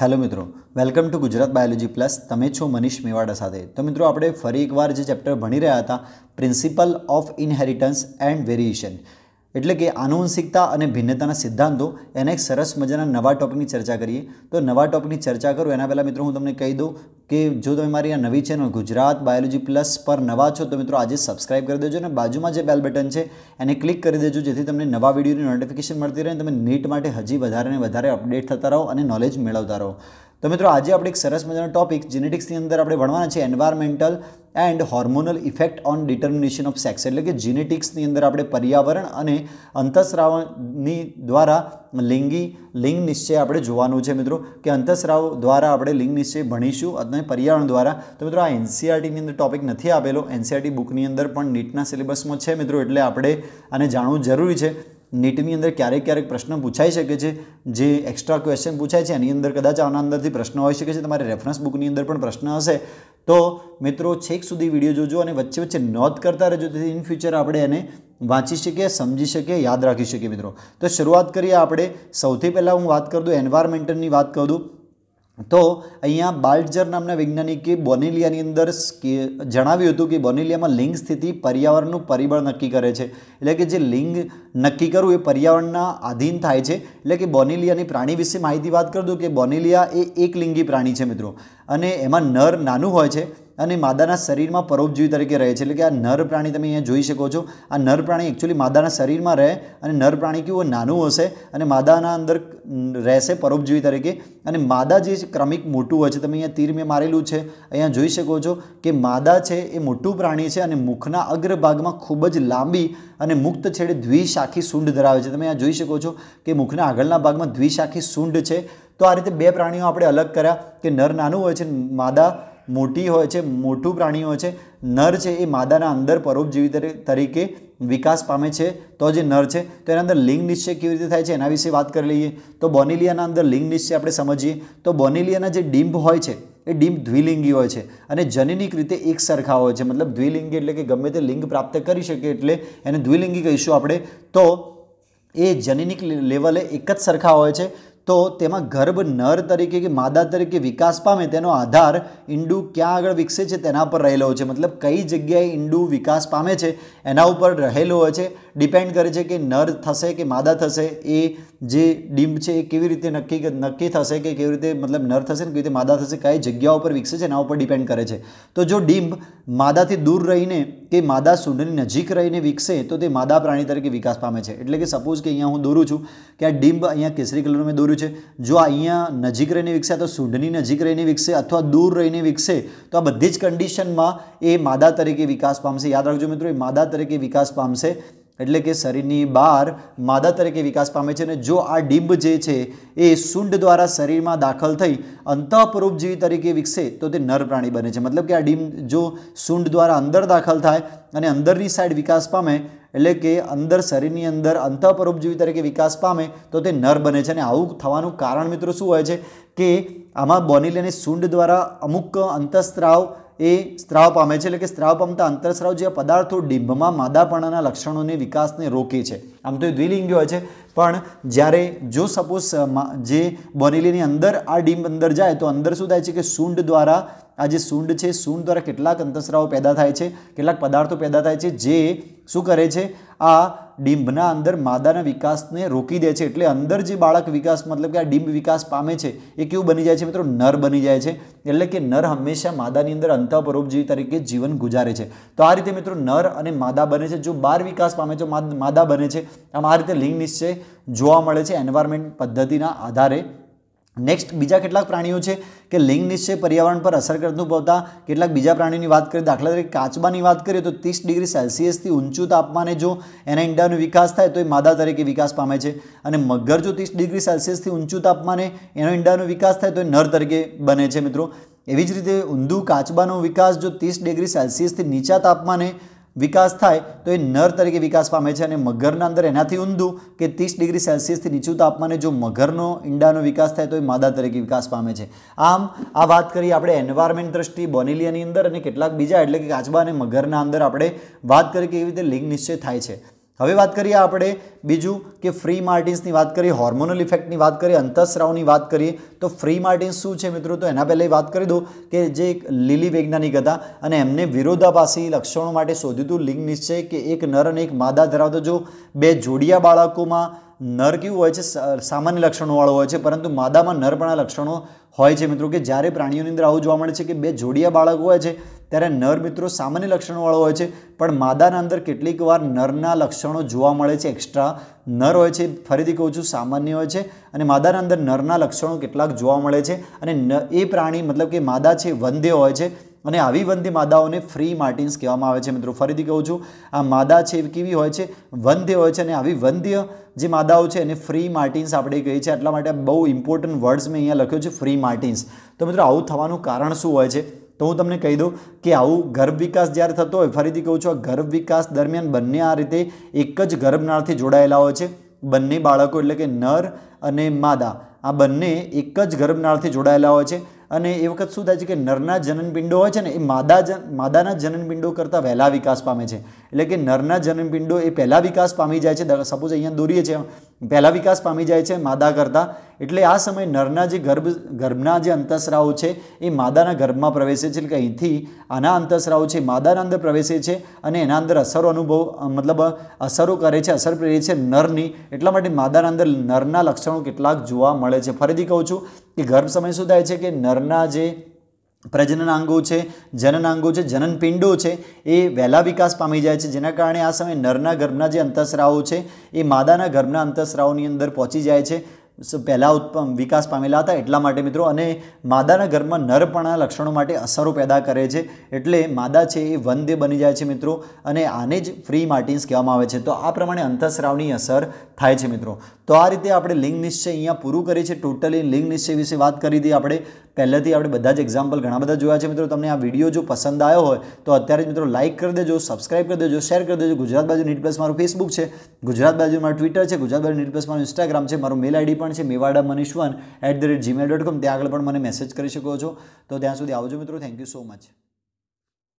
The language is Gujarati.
હેલો મિત્રો welcome to Gujarat biology plus તમે છો મનીષ મેવાડા સાથે તો મિત્રો આપણે ફરી એકવાર જે ચેપ્ટર ભણી રહ્યા હતા principle of inheritance and variation એટલે કે આનુવંશિકતા અને ભિન્નતાના સિદ્ધાંતો એને એક સરસ મજાના નવા ટોપિકની ચર્ચા કરીએ તો નવા ટોપિકની ચર્ચા કરું એના પહેલાં મિત્રો હું તમને કહી દઉં કે જો તમે મારી આ નવી ચેનલ ગુજરાત બાયોલોજી પ્લસ પર નવા છો તો મિત્રો આજે સબસ્ક્રાઇબ કરી દેજો અને બાજુમાં જે બેલ બટન છે એને ક્લિક કરી દેજો જેથી તમને નવા વિડીયોની નોટિફિકેશન મળતી રહે અને તમે નીટ માટે હજી વધારે ને વધારે અપડેટ થતા રહો અને નોલેજ મેળવતા રહો તો મિત્રો આજે આપણે એક સરસ મજાનો ટોપિક જીનેટિક્સની અંદર આપણે ભણવાના છે environmental and hormonal effect on determination of sex એટલે કે જીનેટિક્સની અંદર આપણે પર્યાવરણ અને અંતસ્રાવની દ્વારા લિંગી લિંગ નિશ્ચય આપણે જોવાનું છે મિત્રો કે અંતસ્રાવ દ્વારા આપણે લિંગ નિશ્ચય ભણીશું અને પર્યાવરણ દ્વારા તો મિત્રો આ એનસીઆરટીની e અંદર ટોપિક નથી આપેલો એનસીઆરટી બુકની e અંદર પણ નીટના સિલેબસમાં છે મિત્રો એટલે આપણે આને જાણવું જરૂરી છે નીટની અંદર ક્યારેક ક્યારેક પ્રશ્ન પૂછાઈ શકે છે જે એક્સ્ટ્રા ક્વેશ્ચન પૂછાય છે એની અંદર કદાચ આના અંદરથી પ્રશ્ન હોઈ શકે છે તમારે રેફરન્સ બુકની અંદર પણ પ્રશ્ન હશે તો મિત્રો છેક સુધી વિડીયો જોજો અને વચ્ચે વચ્ચે નોંધ કરતા રહેજો તેથી ઇન ફ્યુચર આપણે એને વાંચી શકીએ સમજી શકીએ યાદ રાખી શકીએ મિત્રો તો શરૂઆત કરીએ આપણે સૌથી પહેલાં હું વાત કરી દઉં એન્વાયરમેન્ટલની વાત કરું દઉં તો અહીંયા બાલ્ટજર નામના વૈજ્ઞાનિકે બોનેલિયાની અંદર જણાવ્યું હતું કે બોનેલિયામાં લિંગ સ્થિતિ પર્યાવરણનું પરિબળ નક્કી કરે છે એટલે કે જે લિંગ નક્કી કરવું એ પર્યાવરણના આધીન થાય છે એટલે કે બોનેલિયાની પ્રાણી વિશે માહિતી વાત કરી દઉં કે બોનેલિયા એ એકલિંગી પ્રાણી છે મિત્રો અને એમાં નર નાનું હોય છે અને માદાના શરીરમાં પરોપજીવી તરીકે રહે છે એટલે કે આ નર પ્રાણી તમે અહીંયા જોઈ શકો છો આ નર પ્રાણી એકચ્યુઅલી માદાના શરીરમાં રહે અને નર પ્રાણી કેવું નાનું હશે અને માદાના અંદર રહેશે પરોપજીવી તરીકે અને માદા જે ક્રમિક મોટું હોય છે તમે અહીંયા તીર મેં મારેલું છે અહીંયા જોઈ શકો છો કે માદા છે એ મોટું પ્રાણી છે અને મુખના અગ્રભાગમાં ખૂબ જ લાંબી અને મુક્ત છેડે દ્વિશાખી સૂંઢ ધરાવે છે તમે અહીંયા જોઈ શકો છો કે મુખના આગળના ભાગમાં દ્વિશાખી સૂંઢ છે તો આ રીતે બે પ્રાણીઓ આપણે અલગ કર્યા કે નર નાનું હોય છે માદા મોટી હોય છે મોટું પ્રાણી હોય છે નર છે એ માદાના અંદર પરોપજીવી તરીકે વિકાસ પામે છે તો જે નર છે તો એના અંદર લિંગ નિશ્ચય કેવી રીતે થાય છે એના વિશે વાત કરી લઈએ તો બોનિલિયાના અંદર લિંગ નિશ્ચય આપણે સમજીએ તો બોનિલિયાના જે ડિમ્બ હોય છે એ ડિમ્બ દ્વિલિંગી હોય છે અને જનનિક રીતે એક સરખા હોય છે મતલબ દ્વિલિંગી એટલે કે ગમે તે લિંગ પ્રાપ્ત કરી શકે એટલે એને દ્વિલિંગી કહીશું આપણે તો એ જનનિક લેવલે એક જ સરખા હોય છે તો તેમાં ગર્ભ નર તરીકે કે માદા તરીકે વિકાસ પામે તેનો આધાર ઈંડુ ક્યાં આગળ વિકસે છે તેના પર રહેલો હોય છે મતલબ કઈ જગ્યાએ ઈંડુ વિકાસ પામે છે એના ઉપર રહેલો હોય છે ડિપેન્ડ કરે છે કે નર થશે કે માદા થશે એ જે ડીમ્બ છે એ કેવી રીતે નક્કી નક્કી થશે કે કેવી રીતે મતલબ નર થશે ને કેવી રીતે માદા થશે કઈ જગ્યા ઉપર વિકસે છે એના ઉપર ડિપેન્ડ કરે છે તો જો ડીમ્બ માદાથી દૂર રહીને કે માદા સૂંઢની નજીક રહીને વિકસે તો તે માદા પ્રાણી તરીકે વિકાસ પામે છે એટલે કે સપોઝ કે અહીંયા હું દોરું છું કે આ ડીમ્બ અહીંયા કેસરી કલરનું મેં દોર્યું છે જો અહીંયા નજીક રહીને વિકસે તો સૂંઢની નજીક રહીને વિકસે અથવા દૂર રહીને વિકસે તો આ બધી જ કન્ડિશનમાં એ માદા તરીકે વિકાસ પામશે યાદ રાખજો મિત્રો એ માદા તરીકે વિકાસ પામશે એટલે કે શરીરની બહાર માદા તરીકે વિકાસ પામે છે અને જો આ ડિંબ જે છે એ સુંડ દ્વારા શરીરમાં દાખલ થઈ અંતઃપરોપજીવી તરીકે વિકસે તો તે નર પ્રાણી બને છે મતલબ કે આ ડિંબ જો સુંડ દ્વારા અંદર દાખલ થાય અને અંદરની સાઈડ વિકાસ પામે એટલે કે અંદર શરીરની અંદર અંતઃપરોપજીવી તરીકે વિકાસ પામે તો તે નર બને છે અને આવું થવાનું કારણ મિત્રો શું હોય છે કે આમાં બોનીલ અને સૂંઢ દ્વારા અમુક અંતઃસ્ત્રાવ એ સ્ત્રાવ પામે છે એટલે કે સ્ત્રાવ પામતા અંતરસ્રાવ જે પદાર્થો ડીંભમાં માદાપણાના લક્ષણોને વિકાસને રોકે છે આમ તો એ દ્વિલિંગી હોય છે પણ જ્યારે જો સપોઝ જે બોરેલીની અંદર આ ડીમ અંદર જાય તો અંદર શું થાય છે કે સૂંઢ દ્વારા આ જે સૂંઢ છે સૂંઢ દ્વારા કેટલાક અંતસ્રાવો પેદા થાય છે કેટલાક પદાર્થો પેદા થાય છે જે શું કરે છે આ ડિંભના અંદર માદાના વિકાસને રોકી દે છે એટલે અંદર જે બાળક વિકાસ મતલબ કે આ ડિંભ વિકાસ પામે છે એ કેવું બની જાય છે મિત્રો નર બની જાય છે એટલે કે નર હંમેશા માદાની અંદર અંતઃપરોપજીવી તરીકે જીવન ગુજારે છે તો આ રીતે મિત્રો નર અને માદા બને છે જો બાર વિકાસ પામે છે માદા બને છે આમ આ રીતે લિંગ નિશ્ચય જોવા મળે છે એન્વાયરમેન્ટ પદ્ધતિના આધારે નેક્સ્ટ બીજા કેટલાક પ્રાણીઓ છે કે લિંગ નિશ્ચય પર્યાવરણ પર અસર કરતું પહોંચતા કેટલાક બીજા પ્રાણીઓની વાત કરીએ દાખલા તરીકે કાચબાની વાત કરીએ તો ત્રીસ ડિગ્રી સેલ્સિયસથી ઊંચું તાપમાને જો એના ઈંડાનો વિકાસ થાય તો એ માદા તરીકે વિકાસ પામે છે અને મગર જો ત્રીસ ડિગ્રી સેલ્સિયસથી ઊંચું તાપમાને એનો ઈંડાનો વિકાસ થાય તો એ નર તરીકે બને છે મિત્રો એવી જ રીતે ઊંધું કાચબાનો વિકાસ જો ત્રીસ ડિગ્રી સેલ્સિયસથી નીચા તાપમાને વિકાસ થાય તો એ નર તરીકે વિકાસ પામે છે અને મગરના અંદર એનાથી ઊંધું કે ત્રીસ ડિગ્રી સેલ્સિયસથી નીચું તાપમાને જો મગરનો ઈંડાનો વિકાસ થાય તો એ માદા તરીકે વિકાસ પામે છે આમ આ વાત કરી આપણે એન્વાયરમેન્ટ દ્રષ્ટિ બોનેલિયાની અંદર અને કેટલાક બીજા એટલે કે કાચબા અને મગરના અંદર આપણે વાત કરી કે એવી રીતે લિંગ નિશ્ચય થાય છે હવે વાત કરીએ આપણે બીજું કે ફ્રી માર્ટિન્સની વાત કરીએ હોર્મોનલ ઇફેક્ટની વાત કરીએ અંતસ્રાવની વાત કરીએ તો ફ્રી માર્ટિન્સ શું છે મિત્રો તો એના પહેલાં વાત કરી દઉં કે જે એક લીલી વૈજ્ઞાનિક હતા અને એમને વિરોધાભાસી લક્ષણો માટે શોધ્યું હતું લિંગ નિશ્ચય કે એક નર અને એક માદા ધરાવતો જો બે જોડિયા બાળકોમાં નર કેવું હોય છે સામાન્ય લક્ષણોવાળો હોય છે પરંતુ માદામાં નરપણા લક્ષણો હોય છે મિત્રો કે જ્યારે પ્રાણીઓની અંદર આવું જોવા મળે છે કે બે જોડિયા બાળક હોય છે ત્યારે નર મિત્રો સામાન્ય લક્ષણોવાળો હોય છે પણ માદાના અંદર કેટલીક વાર નરના લક્ષણો જોવા મળે છે એક્સ્ટ્રા નર હોય છે ફરીથી કહું છું સામાન્ય હોય છે અને માદાના અંદર નરના લક્ષણો કેટલાક જોવા મળે છે અને એ પ્રાણી મતલબ કે માદા છે વંધ્ય હોય છે અને આવી વંદે માદાઓને ફ્રી માર્ટિન્સ કહેવામાં આવે છે મિત્રો ફરીથી કહું છું આ માદા છે એ કેવી હોય છે વંધ્ય હોય છે અને આવી વંધ્ય જે માદાઓ છે એને ફ્રી માર્ટિન્સ આપણે કહીએ છીએ એટલા માટે બહુ ઇમ્પોર્ટન્ટ વર્ડ્સ મેં અહીંયા લખ્યો છે ફ્રી માર્ટિન્સ તો મિત્રો આવું થવાનું કારણ શું હોય છે તો હું તમને કહી દઉં કે આવું ગર્ભ વિકાસ જ્યારે થતો હોય ફરીથી કહું છું આ ગર્ભ વિકાસ દરમિયાન બંને આ રીતે એક જ ગર્ભનાળથી જોડાયેલા હોય છે બંને બાળકો એટલે કે નર અને માદા આ બંને એક જ ગર્ભનાળથી જોડાયેલા હોય છે અને એ વખત શું થાય છે કે નરના જનનપિંડો હોય છે ને એ માદા જન માદાના જનનપિંડો કરતાં વહેલા વિકાસ પામે છે એટલે કે નરના જન્મપિંડો એ પહેલાં વિકાસ પામી જાય છે સપોઝ અહીંયા દોરીએ છે પહેલાં વિકાસ પામી જાય છે માદા કરતાં એટલે આ સમયે નરના જે ગર્ભ ગર્ભના જે અંતસ્રાવો છે એ માદાના ગર્ભમાં પ્રવેશે છે એટલે કે અહીંથી આના અંતસ્રાવો છે માદાના અંદર પ્રવેશે છે અને એના અંદર અસરો અનુભવ મતલબ અસરો કરે છે અસર પ્રેરે છે નરની એટલા માટે માદાના અંદર નરના લક્ષણો કેટલાક જોવા મળે છે ફરીથી કહું છું કે ગર્ભ સમય શું થાય છે કે નરના જે પ્રજનનાંગો છે જનનાંગો છે જનનપિંડો છે એ વહેલા વિકાસ પામી જાય છે જેના કારણે આ સમયે નરના ગર્ભના જે અંતસ્રાવો છે એ માદાના ગર્ભના અંતસ્રાવોની અંદર પહોંચી જાય છે પહેલાં ઉત્પન્ન વિકાસ પામેલા હતા એટલા માટે મિત્રો અને માદાના ગર્ભમાં નરપણા લક્ષણો માટે અસરો પેદા કરે છે એટલે માદા છે એ વંદ્ય બની જાય છે મિત્રો અને આને જ ફ્રી માર્ટિન્સ કહેવામાં આવે છે તો આ પ્રમાણે અંતસ્રાવની અસર થાય છે મિત્રો તો આ રીતે આપણે લિંગ નિશ્ચય અહીંયા પૂરું કરી છે ટોટલી લિંગ નિશ્ચય વિશે વાત કરી હતી આપણે પહેલેથી આપણે બધા જ એક્ઝામ્પલ ઘણા બધા જોયા છે મિત્રો તમને આ વિડીયો જો પસંદ આવ્યો હોય તો અત્યારે જ મિત્રો લાઇક કરી દેજો સબસ્ક્રાઇબ કરી દેજો શેર કરી દેજો ગુજરાત બાજુ નીટ પ્લસ મારું ફેસબુક છે ગુજરાત બાજુ મારું ટ્વિટર છે ગુજરાત બાજુ નીટ પ્લસ મારું ઇન્સ્ટાગ્રામ છે મારું મેલ આઈડી પણ છે Mewada Manish one at the rate Gmail dot com ત્યાં આગળ પણ મને મેસેજ કરી શકો છો તો ત્યાં સુધી આવજો મિત્રો થેન્ક યુ સો મચ